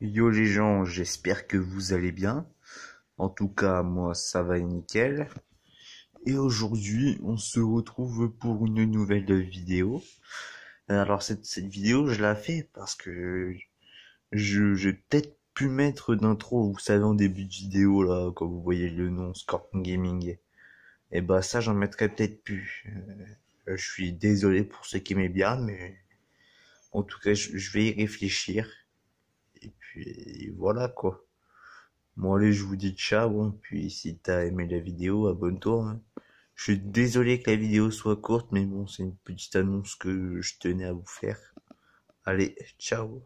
Yo les gens, j'espère que vous allez bien. En tout cas, moi ça va nickel. Et aujourd'hui, on se retrouve pour une nouvelle vidéo. Euh, alors cette, vidéo, je la fais parce que je j'ai peut-être pu mettre d'intro, vous savez en début de vidéo là, quand vous voyez le nom Scorpion Gaming. Et eh bah ben, ça, j'en mettrai peut-être plus. Euh, je suis désolé pour ceux qui m'aiment bien, mais en tout cas, je vais y réfléchir. Et voilà quoi. Bon allez, je vous dis ciao, hein. puis si t'as aimé la vidéo, abonne-toi. Hein. Je suis désolé que la vidéo soit courte, mais bon, c'est une petite annonce que je tenais à vous faire. Allez, ciao